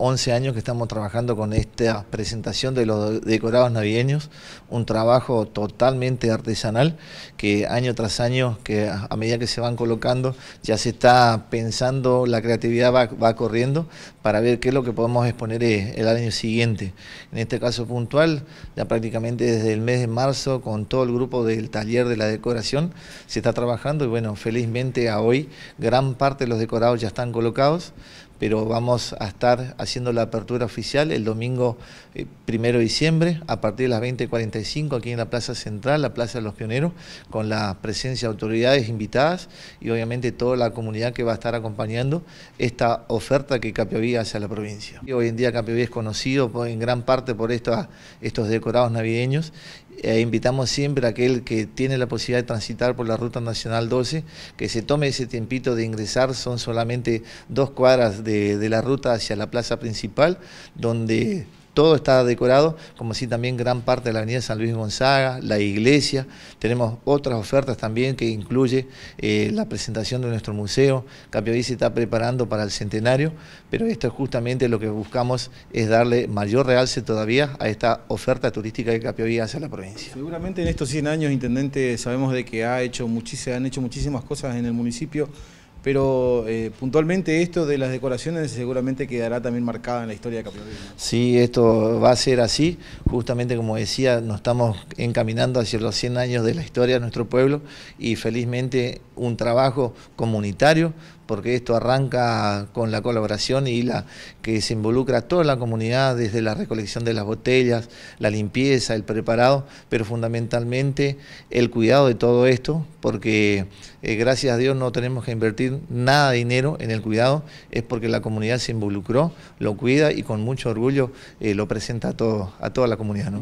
11 años que estamos trabajando con esta presentación de los decorados navideños, un trabajo totalmente artesanal que año tras año, que a medida que se van colocando, ya se está pensando, la creatividad va, va corriendo para ver qué es lo que podemos exponer eh, el año siguiente. En este caso puntual, ya prácticamente desde el mes de marzo, con todo el grupo del taller de la decoración, se está trabajando y bueno, felizmente a hoy gran parte de los decorados ya están colocados, pero vamos a estar haciendo la apertura oficial el domingo 1 eh, primero de diciembre a partir de las 20.45 aquí en la Plaza Central, la Plaza de los Pioneros, con la presencia de autoridades invitadas y obviamente toda la comunidad que va a estar acompañando esta oferta que Capiavía hace a la provincia. hoy en día Capiavía es conocido en gran parte por estos, estos decorados navideños e invitamos siempre a aquel que tiene la posibilidad de transitar por la Ruta Nacional 12 que se tome ese tiempito de ingresar, son solamente dos cuadras de de, la ruta hacia la plaza principal, donde todo está decorado, como así también gran parte de la avenida San Luis Gonzaga, la iglesia, tenemos otras ofertas también que incluye eh, la presentación de nuestro museo, Capiaví se está preparando para el centenario, pero esto es justamente lo que buscamos es darle mayor realce todavía a esta oferta turística de Capiaví hacia la provincia. Seguramente en estos 100 años, Intendente, sabemos de que ha hecho se han hecho muchísimas cosas en el municipio, pero eh, puntualmente esto de las decoraciones seguramente quedará también marcada en la historia de Capiolín. Sí, esto va a ser así. Justamente como decía, nos estamos encaminando hacia los 100 años de la historia de nuestro pueblo y felizmente un trabajo comunitario porque esto arranca con la colaboración y la que se involucra toda la comunidad desde la recolección de las botellas, la limpieza, el preparado, pero fundamentalmente el cuidado de todo esto, porque eh, gracias a Dios no tenemos que invertir nada de dinero en el cuidado es porque la comunidad se involucró, lo cuida y con mucho orgullo eh, lo presenta a, a toda la comunidad.